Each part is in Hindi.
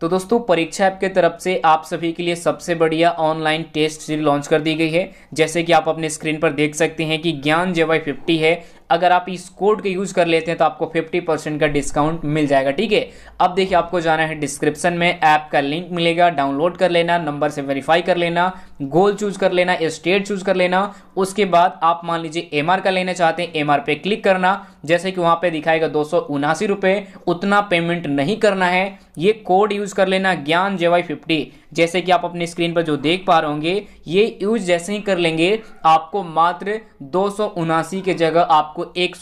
तो दोस्तों परीक्षा ऐप के तरफ से आप सभी के लिए सबसे बढ़िया ऑनलाइन टेस्ट सीरीज लॉन्च कर दी गई है जैसे कि आप अपने स्क्रीन पर देख सकते हैं कि ज्ञान वाई फिफ्टी है अगर आप इस कोड को यूज़ कर लेते हैं तो आपको 50% का डिस्काउंट मिल जाएगा ठीक है अब देखिए आपको जाना है डिस्क्रिप्शन में ऐप का लिंक मिलेगा डाउनलोड कर लेना नंबर से वेरीफाई कर लेना गोल चूज कर लेना स्टेट चूज कर लेना उसके बाद आप मान लीजिए एम का लेना चाहते हैं एम पे क्लिक करना जैसे कि वहां पर दिखाएगा दो रुपए उतना पेमेंट नहीं करना है ये कोड यूज़ कर लेना ज्ञान जेवाई फिफ्टी जैसे कि आप अपनी स्क्रीन पर जो देख पा रहे होंगे ये यूज जैसे ही कर लेंगे आपको मात्र दो की जगह आपको एक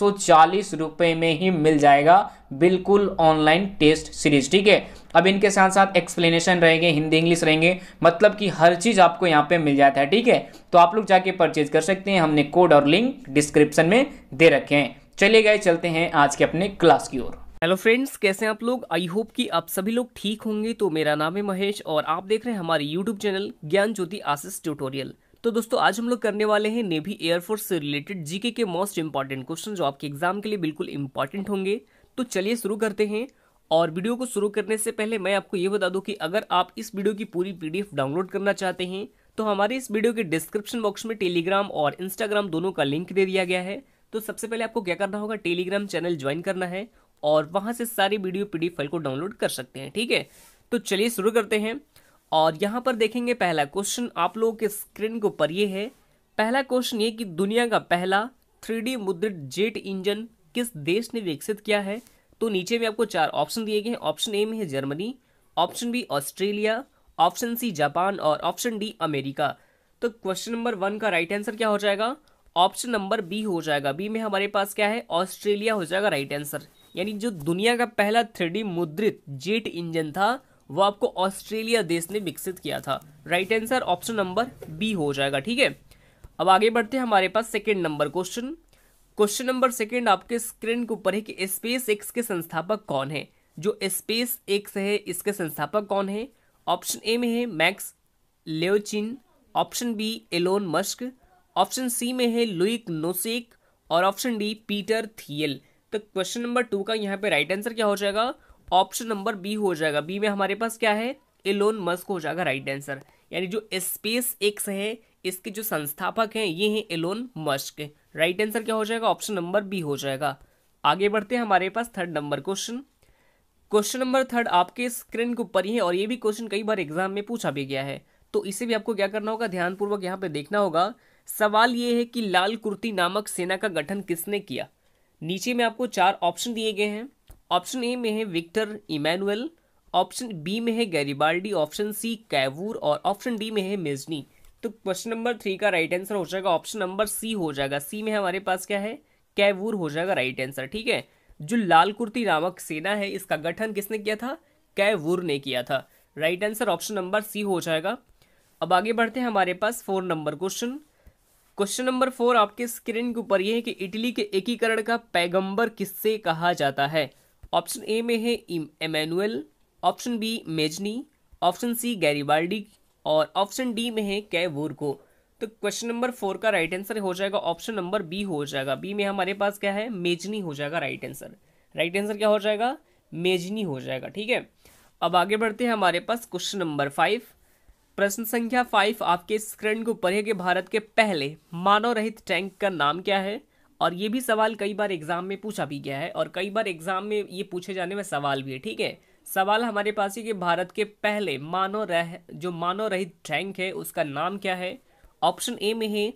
रुपए में ही मिल जाएगा बिल्कुल ऑनलाइन टेस्ट सीरीज ठीक है अब इनके साथ साथ एक्सप्लेनेशन रहेंगे हिंदी इंग्लिश रहेंगे मतलब कि हर चीज़ आपको यहाँ पे मिल जाता है ठीक है तो आप लोग जाके परचेज कर सकते हैं हमने कोड और लिंक डिस्क्रिप्शन में दे रखे हैं चलिए गए चलते हैं आज के अपने क्लास की ओर हेलो फ्रेंड्स कैसे हैं आप लोग आई होप कि आप सभी लोग ठीक होंगे तो मेरा नाम है महेश और आप देख रहे हैं हमारे यूट्यूब चैनल ज्ञान ज्योति आशीष ट्यूटोरियल तो दोस्तों आज हम लोग करने वाले हैं नेवी एयरफोर्स से रिलेटेड जीके के मोस्ट इंपॉर्टेंट क्वेश्चन जो आपके एग्जाम के लिए बिल्कुल इंपॉर्टेंट होंगे तो चलिए शुरू करते हैं और वीडियो को शुरू करने से पहले मैं आपको ये बता दूँ कि अगर आप इस वीडियो की पूरी पी डाउनलोड करना चाहते हैं तो हमारे इस वीडियो के डिस्क्रिप्शन बॉक्स में टेलीग्राम और इंस्टाग्राम दोनों का लिंक दे दिया गया है तो सबसे पहले आपको क्या करना होगा टेलीग्राम चैनल ज्वाइन करना है और वहाँ से सारी वीडियो पी फाइल को डाउनलोड कर सकते हैं ठीक है तो चलिए शुरू करते हैं और यहाँ पर देखेंगे पहला क्वेश्चन आप लोगों के स्क्रीन के ऊपर ये है पहला क्वेश्चन ये कि दुनिया का पहला थ्री मुद्रित जेट इंजन किस देश ने विकसित किया है तो नीचे में आपको चार ऑप्शन दिए गए हैं ऑप्शन ए में है Germany option B Australia option C Japan और ऑप्शन डी अमेरिका तो क्वेश्चन नंबर वन का राइट आंसर क्या हो जाएगा ऑप्शन नंबर बी हो जाएगा बी में हमारे पास क्या है ऑस्ट्रेलिया हो जाएगा राइट आंसर यानी जो दुनिया का पहला थ्री मुद्रित जेट इंजन था वो आपको ऑस्ट्रेलिया देश ने विकसित किया था right answer option number B हो जाएगा ठीक है अब आगे बढ़ते हैं हमारे पास second number question question number second आपके स्क्रीन के ऊपर है कि स्पेस एक्स के संस्थापक कौन है जो स्पेस एक्स है इसके संस्थापक कौन है ऑप्शन ए में है मैक्स लेओचिन option B Elon Musk option C में है लुइक नोसेक और ऑप्शन डी पीटर थियल तो क्वेश्चन नंबर टू का यहाँ पे राइट आंसर क्या हो जाएगा ऑप्शन नंबर बी हो जाएगा बी में हमारे पास क्या है एलोन मस्क हो जाएगा राइट आंसर यानी जो स्पेस एक्स है इसके जो संस्थापक हैं ये हैं एलोन मस्क राइट आंसर क्या हो जाएगा ऑप्शन नंबर बी हो जाएगा आगे बढ़ते हैं हमारे पास third number question question number third आपके स्क्रीन के ऊपर ही है और ये भी क्वेश्चन कई बार एग्जाम में पूछा भी गया है तो इसे भी आपको क्या करना होगा ध्यानपूर्वक यहाँ पे देखना होगा सवाल ये है कि लाल कुर्ती नामक सेना का गठन किसने किया नीचे में आपको चार ऑप्शन दिए गए हैं ऑप्शन ए में है विक्टर इमैनुअल ऑप्शन बी में है गैरिबाल्डी ऑप्शन सी कैवूर और ऑप्शन डी में है मेजनी तो क्वेश्चन नंबर थ्री का राइट आंसर हो जाएगा ऑप्शन नंबर सी हो जाएगा सी में हमारे पास क्या है कैवूर हो जाएगा राइट आंसर ठीक है जो लाल कुर्ती नामक सेना है इसका गठन किसने किया था कैवूर ने किया था right answer option number C हो जाएगा अब आगे बढ़ते हैं हमारे पास four number question question number four आपके स्क्रीन के ऊपर ये है कि इटली के एकीकरण का पैगंबर किससे कहा जाता है ऑप्शन ए में है Emmanuel option B Mazzini option C Garibaldi और ऑप्शन डी में है कैवोर को तो क्वेश्चन नंबर फोर का राइट आंसर हो जाएगा ऑप्शन नंबर बी हो जाएगा बी में हमारे पास क्या है मेजनी हो जाएगा राइट आंसर राइट आंसर क्या हो जाएगा मेजनी हो जाएगा ठीक है अब आगे बढ़ते हैं हमारे पास क्वेश्चन नंबर फाइव प्रश्न संख्या फाइव आपके स्क्रीन के ऊपर है कि भारत के पहले मानव रहित टैंक का नाम क्या है और ये भी सवाल कई बार एग्जाम में पूछा भी गया है और कई बार एग्जाम में ये पूछे जाने में सवाल भी है ठीक है सवाल हमारे पास है कि भारत के पहले मानव रह जो मानव रहित टैंक है उसका नाम क्या है ऑप्शन ए में है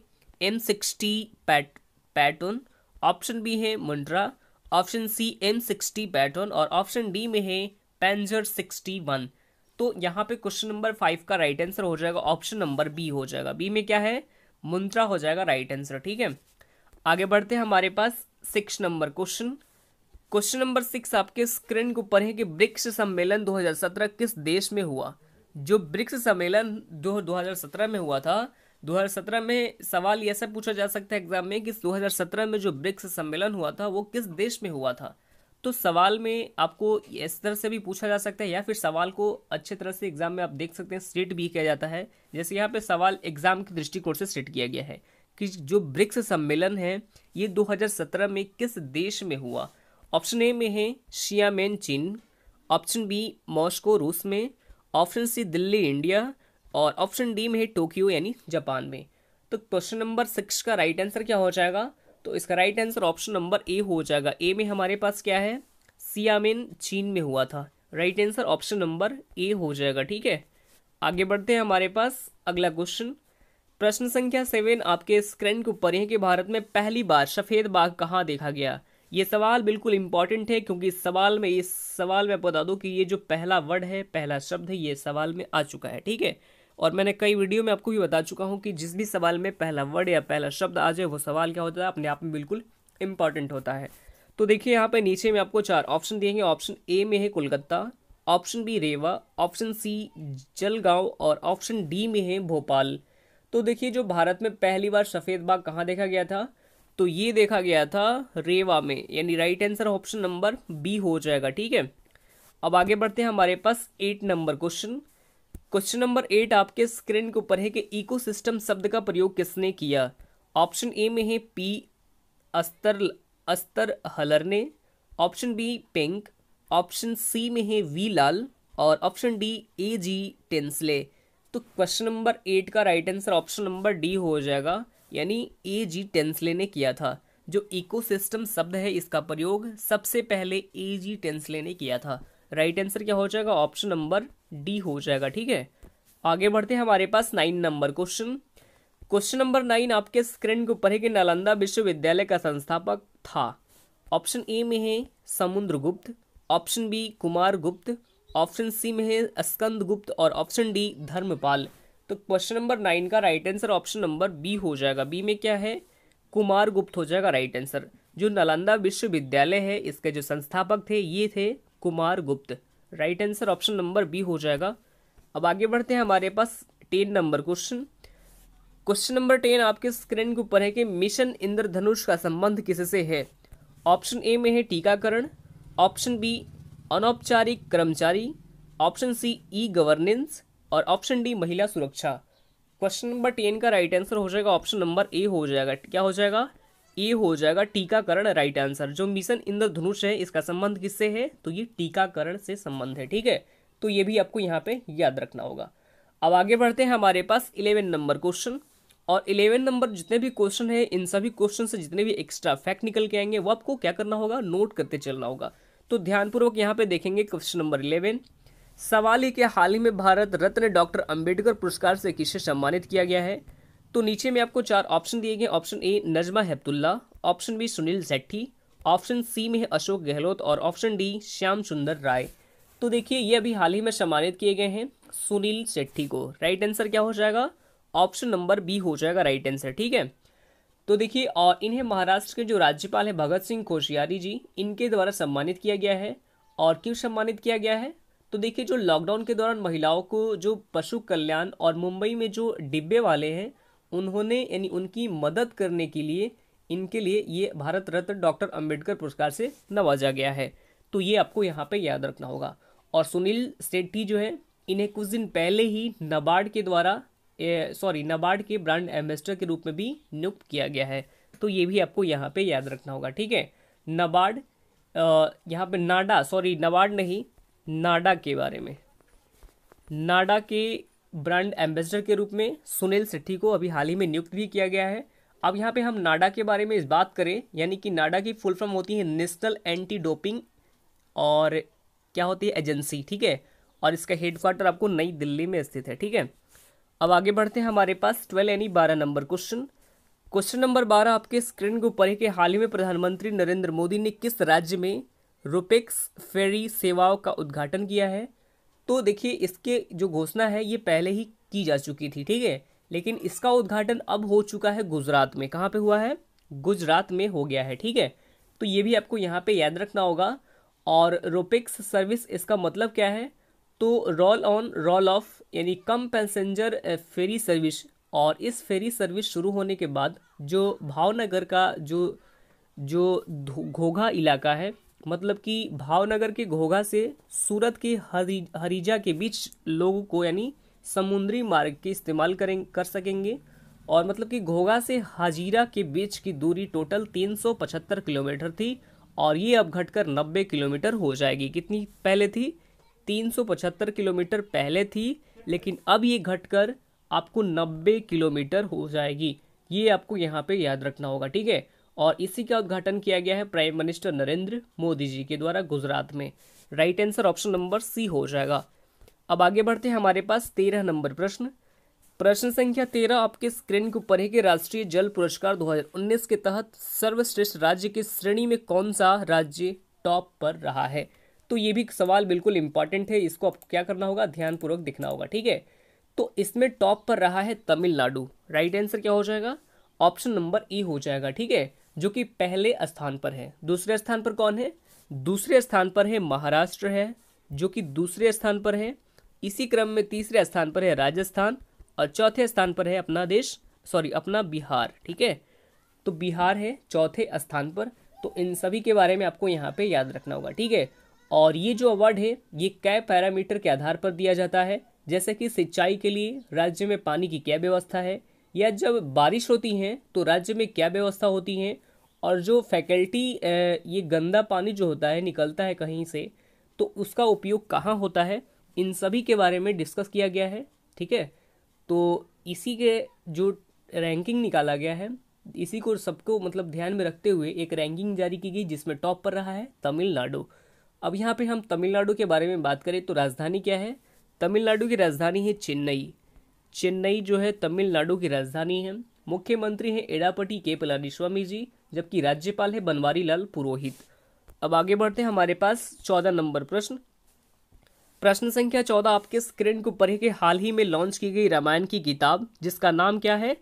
M sixty pat pattern option B है मुंड्रा option C M sixty pattern और ऑप्शन डी में है पेंजर सिक्सटी वन तो यहाँ पे क्वेश्चन नंबर फाइव का राइट आंसर हो जाएगा ऑप्शन नंबर बी हो जाएगा बी में क्या है मुंत्रा हो जाएगा राइट आंसर ठीक है आगे बढ़ते हैं हमारे पास six number question question number six आपके स्क्रीन के ऊपर है कि ब्रिक्स सम्मेलन 2017 किस देश में हुआ जो ब्रिक्स सम्मेलन दो 2017 में हुआ था 2017 में सवाल ऐसा पूछा जा सकता है एग्जाम में कि 2017 में जो ब्रिक्स सम्मेलन हुआ था वो किस देश में हुआ था तो सवाल में आपको इस तरह से भी पूछा जा सकता है या फिर सवाल को अच्छे तरह से एग्जाम में आप देख सकते हैं सेट भी किया जाता है जैसे यहाँ पे सवाल एग्जाम के दृष्टिकोण से सेट किया गया है कि जो ब्रिक्स सम्मेलन है ये 2017 में किस देश में हुआ ऑप्शन ए में है शियामेन चीन ऑप्शन बी मॉस्को रूस में ऑप्शन सी दिल्ली इंडिया और ऑप्शन डी में है टोक्यो यानी जापान में तो क्वेश्चन नंबर सिक्स का राइट आंसर क्या हो जाएगा तो इसका right answer option number A हो जाएगा ए में हमारे पास क्या है सियामिन चीन में हुआ था right answer option number A हो जाएगा ठीक है आगे बढ़ते हैं हमारे पास अगला क्वेश्चन प्रश्न संख्या सेवन आपके स्क्रीन के ऊपर है कि भारत में पहली बार सफ़ेद बाघ कहाँ देखा गया ये सवाल बिल्कुल इंपॉर्टेंट है क्योंकि इस सवाल में इस सवाल में बता दूं कि ये जो पहला वर्ड है पहला शब्द है ये सवाल में आ चुका है ठीक है और मैंने कई वीडियो में आपको भी बता चुका हूँ कि जिस भी सवाल में पहला वर्ड या पहला शब्द आ जाए वो सवाल क्या होता है अपने आप में बिल्कुल इंपॉर्टेंट होता है तो देखिए यहाँ पर नीचे में आपको चार ऑप्शन दिए हैं ऑप्शन ए में है Kolkata option B Rewa option C Jalgaon और ऑप्शन डी में है भोपाल तो देखिए जो भारत में पहली बार सफ़ेद बाग कहाँ देखा गया था तो ये देखा गया था रेवा में यानी right answer option number B हो जाएगा ठीक है अब आगे बढ़ते हैं हमारे पास eight number question question number eight आपके स्क्रीन के ऊपर है कि इकोसिस्टम शब्द का प्रयोग किसने किया ऑप्शन ए में है पी अस्तर अस्तर हलर ने option B pink option C में है वी लाल और option D A G Tansley तो क्वेश्चन नंबर एट का right answer option number D हो जाएगा यानी ए जी टेंसले ने किया था जो इकोसिस्टम शब्द है इसका प्रयोग सबसे पहले ए जी टेंसले ने किया था राइट आंसर क्या हो जाएगा ऑप्शन नंबर डी हो जाएगा ठीक है आगे बढ़ते हैं हमारे पास nine number question question number nine आपके स्क्रीन के ऊपर है कि नालंदा विश्वविद्यालय का संस्थापक था ऑप्शन ए में है समुद्र गुप्त ऑप्शन बी कुमार गुप्त ऑप्शन सी में है स्कंद गुप्त और ऑप्शन डी धर्मपाल तो क्वेश्चन नंबर नाइन का right answer option number B हो जाएगा बी में क्या है कुमार गुप्त हो जाएगा राइट आंसर जो नालंदा विश्वविद्यालय है इसके जो संस्थापक थे ये थे Kumar Gupta right answer option number B हो जाएगा अब आगे बढ़ते हैं हमारे पास ten number question question number ten आपके स्क्रीन के ऊपर है कि मिशन इंद्रधनुष का संबंध किससे है ऑप्शन ए में है टीकाकरण ऑप्शन बी अनौपचारिक कर्मचारी ऑप्शन सी ई गवर्नेंस और ऑप्शन डी महिला सुरक्षा क्वेश्चन नंबर टेन का राइट आंसर हो जाएगा ऑप्शन नंबर ए हो जाएगा क्या हो जाएगा ए हो जाएगा टीकाकरण राइट आंसर जो मिशन इंद्रधनुष है इसका संबंध किससे है तो ये टीकाकरण से संबंध है ठीक है तो ये भी आपको यहाँ पे याद रखना होगा अब आगे बढ़ते हैं हमारे पास इलेवन नंबर क्वेश्चन और इलेवन नंबर जितने भी क्वेश्चन है इन सभी क्वेश्चन से जितने भी एक्स्ट्रा फैक्ट निकल के आएंगे वो आपको क्या करना होगा नोट करते चलना होगा तो ध्यानपूर्वक यहाँ पे देखेंगे क्वेश्चन नंबर इलेवन सवाल ये कि हाल ही में भारत रत्न डॉक्टर अंबेडकर पुरस्कार से किसे सम्मानित किया गया है तो नीचे में आपको चार ऑप्शन दिए गए option A Najma Heptulla option B Sunil Shetty option C में है अशोक गहलोत और ऑप्शन डी श्याम सुंदर राय तो देखिए ये अभी हाल ही में सम्मानित किए गए हैं सुनील सेट्ठी को राइट आंसर क्या हो जाएगा ऑप्शन नंबर बी हो जाएगा राइट आंसर ठीक है तो देखिए और इन्हें महाराष्ट्र के जो राज्यपाल है भगत सिंह कोशियारी जी इनके द्वारा सम्मानित किया गया है और क्यों सम्मानित किया गया है तो देखिए जो लॉकडाउन के दौरान महिलाओं को जो पशु कल्याण और मुंबई में जो डिब्बे वाले हैं उन्होंने यानी उनकी मदद करने के लिए इनके लिए ये भारत रत्न डॉक्टर अंबेडकर पुरस्कार से नवाजा गया है तो ये आपको यहाँ पे याद रखना होगा और सुनील सेट्टी जो है इन्हें कुछ दिन पहले ही नबार्ड के द्वारा सॉरी नबार्ड के ब्रांड एम्बेसडर के रूप में भी नियुक्त किया गया है तो ये भी आपको यहाँ पे याद रखना होगा ठीक है नबार्ड यहाँ पे नाडा सॉरी नबार्ड नहीं नाडा के बारे में नाडा के ब्रांड एम्बेसडर के रूप में सुनील सेट्ठी को अभी हाल ही में नियुक्त भी किया गया है अब यहाँ पे हम नाडा के बारे में इस बात करें यानी कि नाडा की फुल फॉर्म होती है नेशनल एंटी डोपिंग और क्या होती है एजेंसी ठीक है और इसका हेडक्वार्टर आपको नई दिल्ली में स्थित है ठीक है अब आगे बढ़ते हैं हमारे पास ट्वेल्व यानी बारह नंबर क्वेश्चन क्वेश्चन नंबर बारह आपके स्क्रीन के ऊपर है कि हाल ही में प्रधानमंत्री नरेंद्र मोदी ने किस राज्य में रुपेक्स फेरी सेवाओं का उद्घाटन किया है तो देखिए इसके जो घोषणा है ये पहले ही की जा चुकी थी ठीक है लेकिन इसका उद्घाटन अब हो चुका है गुजरात में कहाँ पे हुआ है गुजरात में हो गया है ठीक है तो ये भी आपको यहाँ पे याद रखना होगा और रोपिक्स सर्विस इसका मतलब क्या है तो रोल ऑन रोल ऑफ यानी कम पैसेंजर फेरी सर्विस और इस फेरी सर्विस शुरू होने के बाद जो भावनगर का जो जो घोघा इलाका है मतलब कि भावनगर के घोघा से सूरत के हरी हरीजा के बीच लोगों को यानी समुद्री मार्ग के इस्तेमाल करें कर सकेंगे और मतलब कि घोघा से हाजीरा के बीच की दूरी टोटल 375 किलोमीटर थी और ये अब घटकर 90 किलोमीटर हो जाएगी कितनी पहले थी 375 किलोमीटर पहले थी लेकिन अब ये घटकर आपको 90 किलोमीटर हो जाएगी ये आपको यहाँ पे याद रखना होगा ठीक है और इसी का उद्घाटन किया गया है प्राइम मिनिस्टर नरेंद्र मोदी जी के द्वारा गुजरात में right answer option number C हो जाएगा अब आगे बढ़ते हैं हमारे पास तेरह नंबर प्रश्न प्रश्न संख्या तेरह आपके स्क्रीन के ऊपर है कि राष्ट्रीय जल पुरस्कार 2019 के तहत सर्वश्रेष्ठ राज्य की श्रेणी में कौन सा राज्य टॉप पर रहा है तो ये भी सवाल बिल्कुल इंपॉर्टेंट है इसको आपको क्या करना होगा ध्यानपूर्वक दिखना होगा ठीक है तो इसमें टॉप पर रहा है तमिलनाडु राइट आंसर क्या हो जाएगा ऑप्शन नंबर ई हो जाएगा ठीक है जो कि पहले स्थान पर है दूसरे स्थान पर कौन है दूसरे स्थान पर है महाराष्ट्र है जो कि दूसरे स्थान पर है इसी क्रम में तीसरे स्थान पर है राजस्थान और चौथे स्थान पर है अपना देश सॉरी अपना बिहार ठीक है तो बिहार है चौथे स्थान पर तो इन सभी के बारे में आपको यहाँ पे याद रखना होगा ठीक है और ये जो अवार्ड है ये कै पैरामीटर के आधार पर दिया जाता है जैसे कि सिंचाई के लिए राज्य में पानी की क्या व्यवस्था है या जब बारिश होती है तो राज्य में क्या व्यवस्था होती है और जो फैकल्टी ये गंदा पानी जो होता है निकलता है कहीं से तो उसका उपयोग कहाँ होता है इन सभी के बारे में डिस्कस किया गया है ठीक है तो इसी के जो रैंकिंग निकाला गया है इसी को सबको मतलब ध्यान में रखते हुए एक रैंकिंग जारी की गई जिसमें टॉप पर रहा है तमिलनाडु अब यहाँ पे हम तमिलनाडु के बारे में बात करें तो राजधानी क्या है तमिलनाडु की राजधानी है चेन्नई चेन्नई जो है तमिलनाडु की राजधानी है मुख्यमंत्री हैं एडापटी के पलानीस्वामी जी जबकि राज्यपाल है बनवारी लाल पुरोहित अब आगे बढ़ते हैं हमारे पास चौदह नंबर प्रश्न प्रश्न संख्या चौदह आपके स्क्रीन के ऊपर के हाल ही में लॉन्च की गई रामायण की किताब जिसका नाम क्या है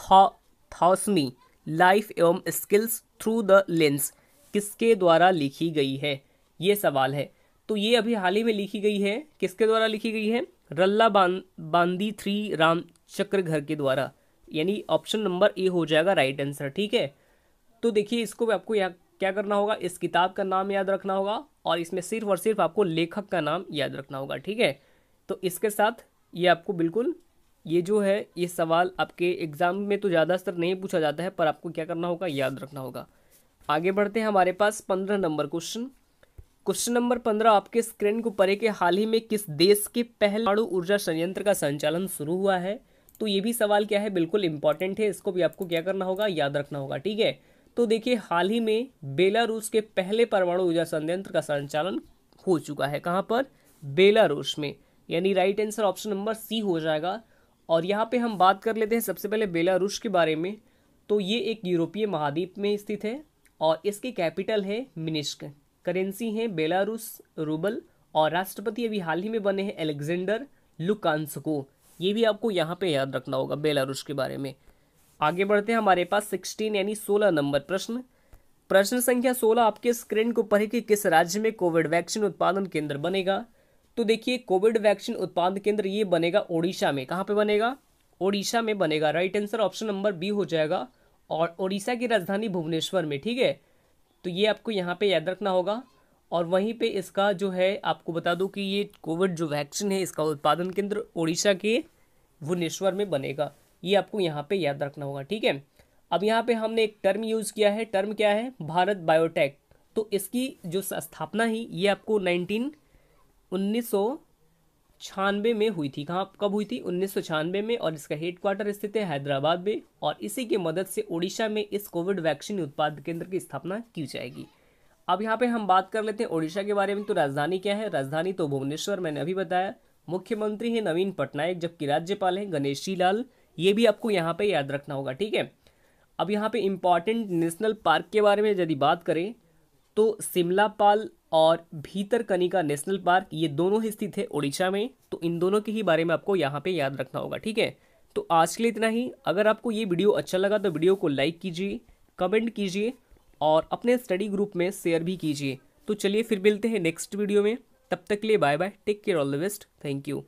थॉसमी लाइफ एवं स्किल्स थ्रू द लेंस किसके द्वारा लिखी गई है ये सवाल है तो ये अभी हाल ही में लिखी गई है किसके द्वारा लिखी गई है रल्ला बां बांदी थ्री राम घर के द्वारा यानी ऑप्शन नंबर ए हो जाएगा राइट आंसर ठीक है तो देखिए इसको भी आपको या, क्या करना होगा इस किताब का नाम याद रखना होगा और इसमें सिर्फ और सिर्फ आपको लेखक का नाम याद रखना होगा ठीक है तो इसके साथ ये आपको बिल्कुल ये जो है ये सवाल आपके एग्ज़ाम में तो ज़्यादा स्तर नहीं पूछा जाता है पर आपको क्या करना होगा याद रखना होगा आगे बढ़ते हैं हमारे पास पंद्रह नंबर क्वेश्चन क्वेश्चन नंबर पंद्रह आपके स्क्रीन को परे के हाल ही में किस देश के पहलवाड़ू ऊर्जा संयंत्र का संचालन शुरू हुआ है तो ये भी सवाल क्या है बिल्कुल इंपॉर्टेंट है इसको भी आपको क्या करना होगा याद रखना होगा ठीक है तो देखिए हाल ही में बेलारूस के पहले परमाणु ऊर्जा संयंत्र का संचालन हो चुका है कहाँ पर बेलारूस में यानी right answer option number C हो जाएगा और यहाँ पे हम बात कर लेते हैं सबसे पहले बेलारूस के बारे में तो ये एक यूरोपीय महाद्वीप में स्थित है और इसके कैपिटल है मिनिस्क करेंसी है बेलारूस रूबल और राष्ट्रपति अभी हाल ही में बने हैं एलेक्जेंडर लुकांसको ये भी आपको यहाँ पे याद रखना होगा बेलारूस के बारे में आगे बढ़ते हैं हमारे पास सिक्सटीन यानी सोलह नंबर प्रश्न प्रश्न संख्या सोलह आपके स्क्रीन के ऊपर है कि किस राज्य में कोविड वैक्सीन उत्पादन केंद्र बनेगा तो देखिए कोविड वैक्सीन उत्पादन केंद्र ये बनेगा ओडिशा में कहाँ पे बनेगा ओडिशा में बनेगा right answer option number B हो जाएगा और ओडिशा की राजधानी भुवनेश्वर में ठीक है तो ये आपको यहाँ पे याद रखना होगा और वहीं पे इसका जो है आपको बता दूँ कि ये कोविड जो वैक्सीन है इसका उत्पादन केंद्र ओडिशा के भुवनेश्वर में बनेगा ये आपको यहाँ पे याद रखना होगा ठीक है अब यहाँ पे हमने एक टर्म यूज़ किया है टर्म क्या है भारत बायोटेक तो इसकी जो स्थापना ही ये आपको नाइनटीन उन्नीस में हुई थी कहाँ कब हुई थी उन्नीस में और इसका हेडक्वार्टर स्थित है हैदराबाद में और इसी की मदद से ओडिशा में इस कोविड वैक्सीन उत्पाद केंद्र की स्थापना की जाएगी अब यहाँ पे हम बात कर लेते हैं ओडिशा के बारे में तो राजधानी क्या है राजधानी तो भुवनेश्वर मैंने अभी बताया मुख्यमंत्री हैं नवीन पटनायक जबकि राज्यपाल हैं गणेशी लाल ये भी आपको यहाँ पे याद रखना होगा ठीक है अब यहाँ पे इम्पॉर्टेंट नेशनल पार्क के बारे में यदि बात करें तो शिमलापाल और भीतरकनिका नेशनल पार्क ये दोनों ही स्थित है उड़ीसा में तो इन दोनों के ही बारे में आपको यहाँ पे याद रखना होगा ठीक है तो आज के लिए इतना ही अगर आपको ये वीडियो अच्छा लगा तो वीडियो को लाइक कीजिए कमेंट कीजिए और अपने स्टडी ग्रुप में शेयर भी कीजिए तो चलिए फिर मिलते हैं नेक्स्ट वीडियो में तब तक के लिए bye bye take care all the best thank you